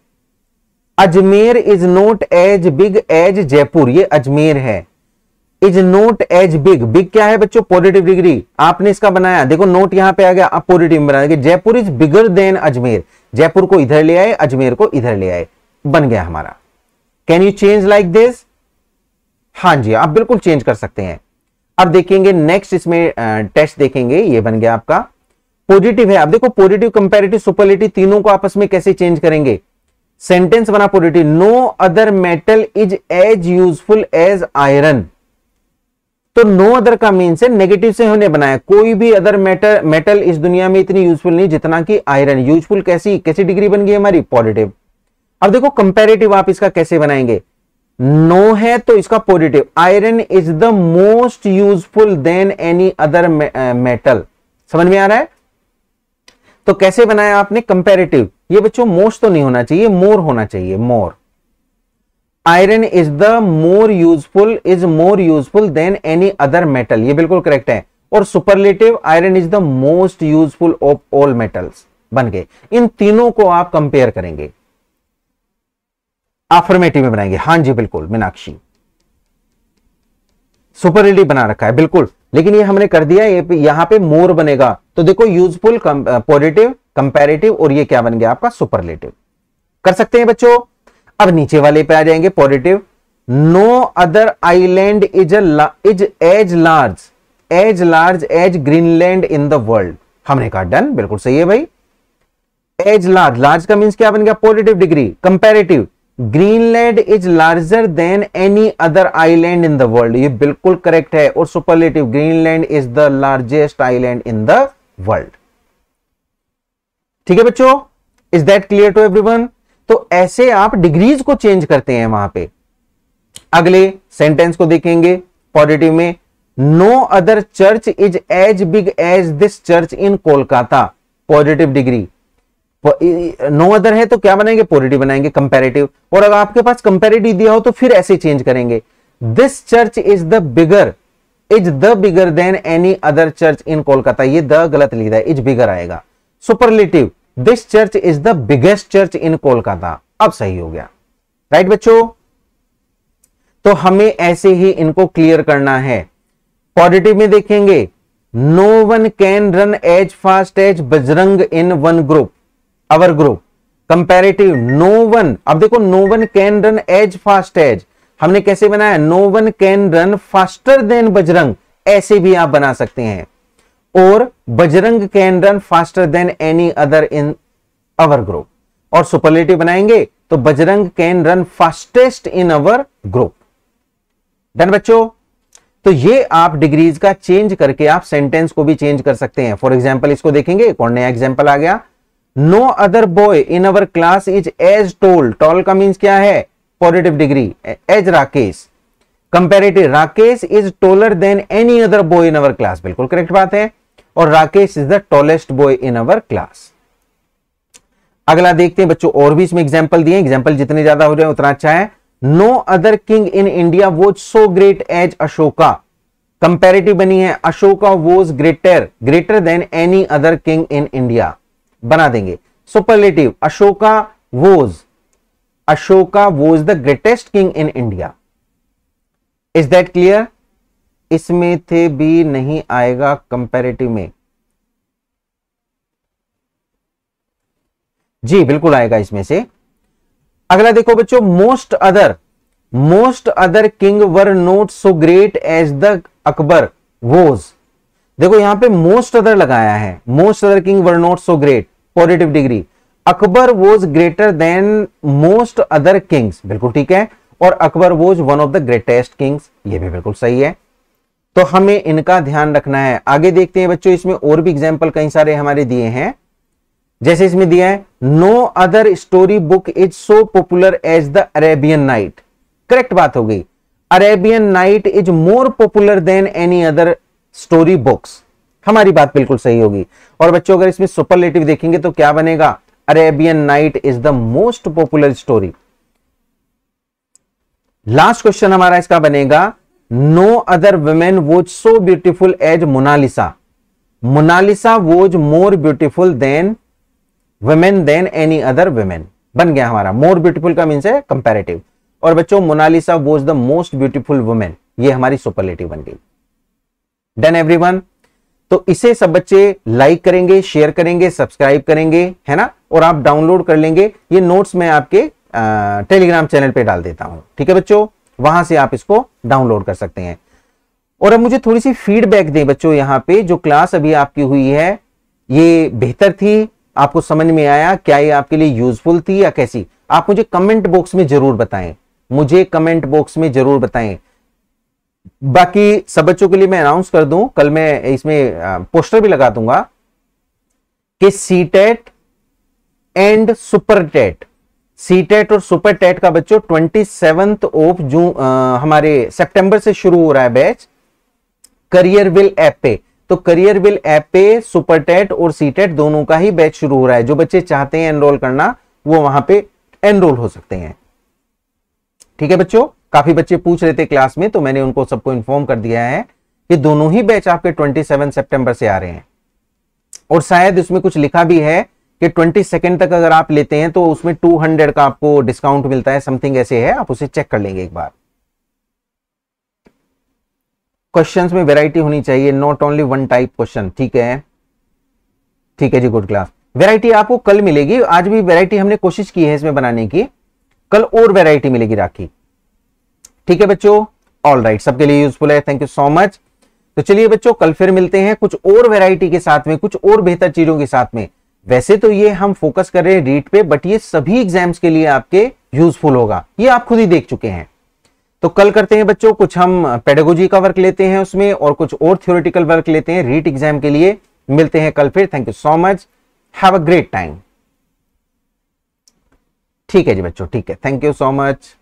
Ajmer is not as big as Jaipur ये अजमेर है is not as big big क्या है बच्चों पॉजिटिव डिग्री आपने इसका बनाया देखो नोट यहां पे आ गया आप पॉजिटिव में बना Jaipur is bigger than Ajmer Jaipur को इधर ले आए अजमेर को इधर ले आए बन गया हमारा can you change like this हाँ जी आप बिल्कुल चेंज कर सकते हैं अब देखेंगे नेक्स्ट इसमें टेस्ट देखेंगे ये बन गया आपका पॉजिटिव है अब देखो पॉजिटिव कंपेरेटिव सुपरलेटिव तीनों को आपस में कैसे चेंज करेंगे सेंटेंस बना positive no other metal is as useful as iron तो नो अदर का मीन से नेगेटिव से हमने बनाया कोई भी अदर मेटल मेटल इस दुनिया में इतनी यूजफुल नहीं जितना कि आयरन यूजफुल कैसी कैसी डिग्री बन गई हमारी पॉजिटिव अब देखो कंपेरेटिव आप इसका कैसे बनाएंगे नो no है तो इसका positive iron is the most useful than any other metal समझ में आ रहा है तो कैसे बनाया आपने कंपेरेटिव ये बच्चों मोस्ट तो नहीं होना चाहिए मोर होना चाहिए more iron is the more useful is more useful than any other metal ये बिल्कुल करेक्ट है और superlative iron is the most useful of all metals बन गए इन तीनों को आप कंपेयर करेंगे अफर्मेटिव में बनाएंगे हां जी बिल्कुल मीनाक्षी सुपरलेटिव बना रखा है बिल्कुल लेकिन ये हमने कर दिया ये यहां पे मोर बनेगा तो देखो यूजफुल पॉजिटिव कंपेरेटिव और ये क्या बन गया आपका सुपरलेटिव कर सकते हैं बच्चों अब नीचे वाले पे आ जाएंगे positive no other island is is as large as large as Greenland in the world हमने कहा डन बिल्कुल सही है भाई एज लार्ज लार्ज का मीन क्या बन गया positive degree comparative Greenland is larger than any other island in the world ये बिल्कुल करेक्ट है और superlative Greenland is the largest island in the world ठीक है बच्चों is that clear to everyone तो ऐसे आप डिग्रीज को चेंज करते हैं वहां पे अगले सेंटेंस को देखेंगे पॉजिटिव में no other church is as big as this church in Kolkata positive degree no other है तो क्या बनाएंगे पॉजिटिव बनाएंगे कंपेरेटिव और अगर आपके पास कंपेरेटिव दिया हो तो फिर ऐसे चेंज करेंगे this church is the bigger is the bigger than any other church in Kolkata ये द गलत लिखा है इज बिगर आएगा superlative this church is the biggest church in Kolkata अब सही हो गया राइट right, बच्चों तो हमें ऐसे ही इनको क्लियर करना है पॉजिटिव में देखेंगे no one can run as fast as Bajrang in one group our group comparative no one अब देखो no one can run as fast as हमने कैसे बनाया no one can run faster than Bajrang ऐसे भी आप बना सकते हैं और Bajrang can run faster than any other in our group और सुपरलेटिव बनाएंगे तो Bajrang can run fastest in our group done बच्चों तो ये आप डिग्रीज का चेंज करके आप सेंटेंस को भी चेंज कर सकते हैं फॉर एग्जाम्पल इसको देखेंगे कौन नया एग्जाम्पल आ गया no other boy in our class is as tall tall का मीन्स क्या है positive degree as Rakesh comparative Rakesh is taller than any other boy in our class बिल्कुल करेक्ट बात है और Rakesh is the tallest boy in our class अगला देखते हैं बच्चों और भी इसमें एग्जाम्पल दिए एग्जाम्पल जितने ज्यादा हो जाए उतना अच्छा है no other king in India was so great as Ashoka comparative बनी है Ashoka was greater greater than any other king in India बना देंगे superlative Ashoka was Ashoka was the greatest king in India is that clear इसमें थे भी नहीं आएगा कंपेरेटिव में जी बिल्कुल आएगा इसमें से अगला देखो बच्चों most other most other king were not so great as the Akbar was देखो यहां पे मोस्ट अदर लगाया है most other king were not so great positive degree Akbar was greater than most other kings बिल्कुल ठीक है और Akbar was one of the greatest kings ये भी बिल्कुल सही है तो हमें इनका ध्यान रखना है आगे देखते हैं बच्चों इसमें और भी एग्जाम्पल कई सारे हमारे दिए हैं जैसे इसमें दिया है no other story book is so popular as the Arabian night correct बात हो गई Arabian night is more popular than any other story books हमारी बात बिल्कुल सही होगी और बच्चों अगर इसमें सुपरलेटिव देखेंगे तो क्या बनेगा Arabian night is the most popular story last question हमारा इसका बनेगा no other women was so beautiful as Mona Lisa Mona Lisa was more beautiful than women than any other women बन गया हमारा मोर ब्यूटीफुल का मीन्स है कंपेरेटिव और बच्चों Mona Lisa was the most beautiful women ये हमारी सुपरलेटिव बन गई डन एवरीवन तो इसे सब बच्चे लाइक करेंगे शेयर करेंगे सब्सक्राइब करेंगे है ना और आप डाउनलोड कर लेंगे ये नोट्स मैं आपके टेलीग्राम चैनल पे डाल देता हूं ठीक है बच्चों वहां से आप इसको डाउनलोड कर सकते हैं और अब मुझे थोड़ी सी फीडबैक दें बच्चों यहाँ पे जो क्लास अभी आपकी हुई है ये बेहतर थी आपको समझ में आया क्या ये आपके लिए यूजफुल थी या कैसी आप मुझे कमेंट बॉक्स में जरूर बताएं मुझे कमेंट बॉक्स में जरूर बताएं बाकी सब बच्चों के लिए मैं अनाउंस कर दूं कल मैं इसमें पोस्टर भी लगा दूंगा कि CTET and super TET CTET और सुपर टेट e का बच्चों ट्वेंटी सेवंथ ऑफ जून हमारे सितंबर से शुरू हो रहा है बैच करियर विल ऐप पे तो करियर विल ऐप पे सुपर टेट e और सी टेट e दोनों का ही बैच शुरू हो रहा है जो बच्चे चाहते हैं एनरोल करना वो वहां पे एनरोल हो सकते हैं ठीक है बच्चों काफी बच्चे पूछ रहे थे क्लास में तो मैंने उनको सबको इन्फॉर्म कर दिया है कि दोनों ही बैच आपके 27 सितंबर से आ रहे हैं और शायद इसमें कुछ लिखा भी है कि 22 तक अगर आप लेते हैं तो उसमें 200 का आपको डिस्काउंट मिलता है समथिंग ऐसे है आप उसे चेक कर लेंगे एक बार क्वेश्चंस में वैरायटी होनी चाहिए not only one type question ठीक है ठीक है जी गुड क्लास वैरायटी आपको कल मिलेगी आज भी वैरायटी हमने कोशिश की है इसमें बनाने की कल और वेरायटी मिलेगी राखी ठीक है बच्चों ऑल राइट सबके लिए यूजफुल है थैंक यू सो मच तो चलिए बच्चों कल फिर मिलते हैं कुछ और वेराइटी के साथ में कुछ और बेहतर चीजों के साथ में वैसे तो ये हम फोकस कर रहे हैं रीट पे बट ये सभी एग्जाम्स के लिए आपके यूजफुल होगा ये आप खुद ही देख चुके हैं तो कल करते हैं बच्चों कुछ हम पेडागोजी का वर्क लेते हैं उसमें और कुछ और थ्योरेटिकल वर्क लेते हैं रीट एग्जाम के लिए मिलते हैं कल फिर thank you so much have a great time ठीक है जी बच्चों ठीक है थैंक यू सो मच